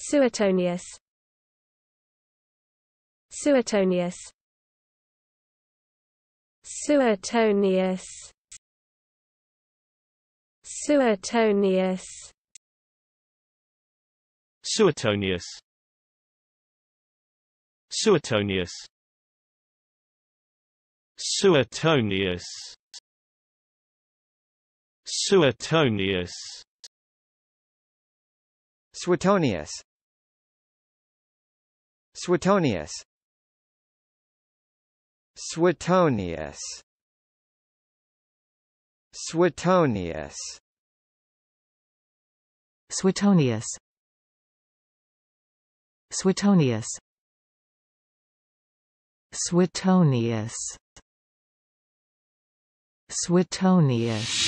Suetonius Suetonius Suetonius Suetonius Suetonius Suetonius Suetonius Suetonius Suetonius Suetonius Suetonius Suetonius Suetonius Suetonius Suetonius Suetonius